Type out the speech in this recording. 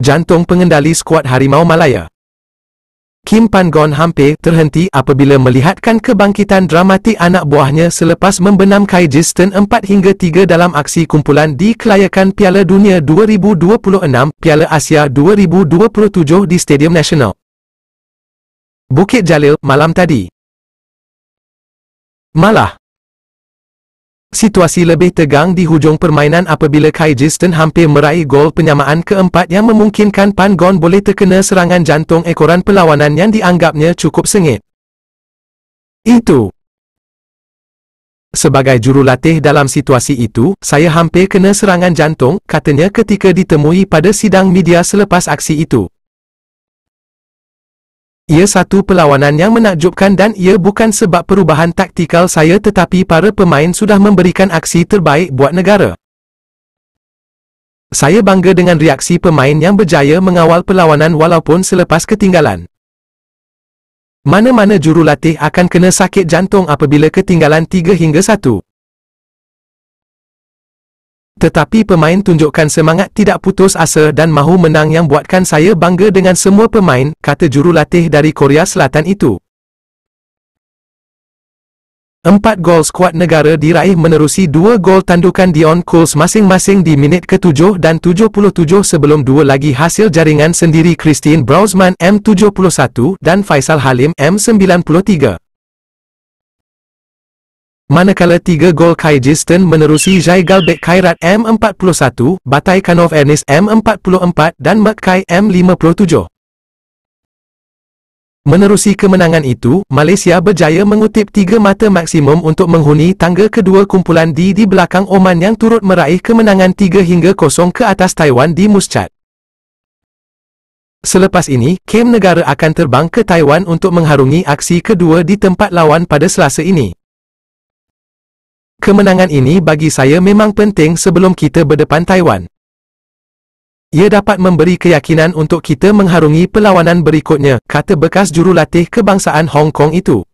jantung pengendali skuad Harimau Malaya. Kim Pan-gon hampir terhenti apabila melihatkan kebangkitan dramatik anak buahnya selepas membenam Kai Jisten 4 hingga 3 dalam aksi kumpulan di kelayakan Piala Dunia 2026, Piala Asia 2027 di Stadium Nasional. Bukit Jalil, malam tadi. Malah. Situasi lebih tegang di hujung permainan apabila Kai Jisten hampir meraih gol penyamaan keempat yang memungkinkan Pan Gon boleh terkena serangan jantung ekoran perlawanan yang dianggapnya cukup sengit. Itu. Sebagai jurulatih dalam situasi itu, saya hampir kena serangan jantung, katanya ketika ditemui pada sidang media selepas aksi itu. Ia satu perlawanan yang menakjubkan dan ia bukan sebab perubahan taktikal saya tetapi para pemain sudah memberikan aksi terbaik buat negara. Saya bangga dengan reaksi pemain yang berjaya mengawal perlawanan walaupun selepas ketinggalan. Mana-mana jurulatih akan kena sakit jantung apabila ketinggalan 3 hingga 1. Tetapi pemain tunjukkan semangat tidak putus asa dan mahu menang yang buatkan saya bangga dengan semua pemain, kata jurulatih dari Korea Selatan itu. Empat gol skuad negara diraih menerusi dua gol tandukan Dion Coles masing-masing di minit ke-7 dan 77 sebelum dua lagi hasil jaringan sendiri Christine Brausman M71 dan Faisal Halim M93. Manakala tiga gol Kai menerusi Jai Galbek Kairat M41, Batai Kanov Ernest M44 dan Mark M57. Menerusi kemenangan itu, Malaysia berjaya mengutip tiga mata maksimum untuk menghuni tangga kedua kumpulan D di belakang Oman yang turut meraih kemenangan 3 hingga 0 ke atas Taiwan di Muscat. Selepas ini, Kem Negara akan terbang ke Taiwan untuk mengharungi aksi kedua di tempat lawan pada selasa ini. Kemenangan ini bagi saya memang penting sebelum kita berdepan Taiwan. Ia dapat memberi keyakinan untuk kita mengharungi perlawanan berikutnya, kata bekas jurulatih kebangsaan Hong Kong itu.